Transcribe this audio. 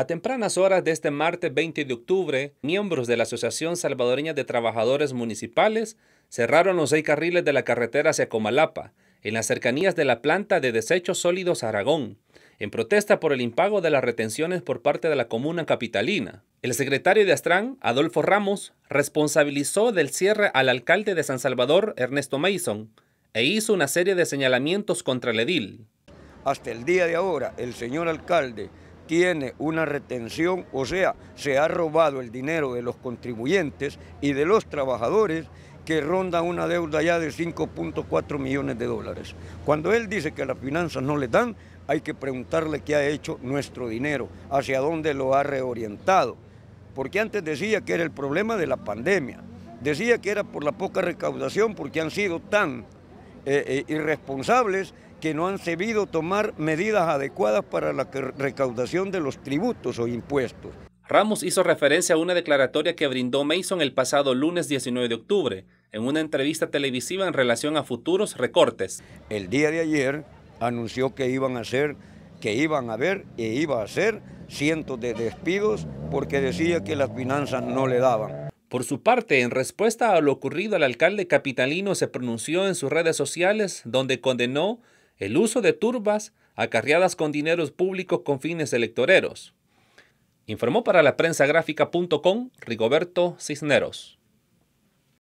A tempranas horas de este martes 20 de octubre, miembros de la Asociación Salvadoreña de Trabajadores Municipales cerraron los seis carriles de la carretera hacia Comalapa, en las cercanías de la planta de desechos sólidos Aragón, en protesta por el impago de las retenciones por parte de la comuna capitalina. El secretario de Astrán, Adolfo Ramos, responsabilizó del cierre al alcalde de San Salvador, Ernesto Mason, e hizo una serie de señalamientos contra el edil. Hasta el día de ahora, el señor alcalde tiene una retención, o sea, se ha robado el dinero de los contribuyentes y de los trabajadores que ronda una deuda ya de 5.4 millones de dólares. Cuando él dice que las finanzas no le dan, hay que preguntarle qué ha hecho nuestro dinero, hacia dónde lo ha reorientado. Porque antes decía que era el problema de la pandemia, decía que era por la poca recaudación porque han sido tan eh, eh, irresponsables que no han sabido tomar medidas adecuadas para la recaudación de los tributos o impuestos. Ramos hizo referencia a una declaratoria que brindó Mason el pasado lunes 19 de octubre en una entrevista televisiva en relación a futuros recortes. El día de ayer anunció que iban a hacer, que iban a ver e iba a hacer cientos de despidos porque decía que las finanzas no le daban. Por su parte, en respuesta a lo ocurrido, el alcalde capitalino se pronunció en sus redes sociales donde condenó el uso de turbas acarreadas con dineros públicos con fines electoreros. Informó para la prensa gráfica.com Rigoberto Cisneros.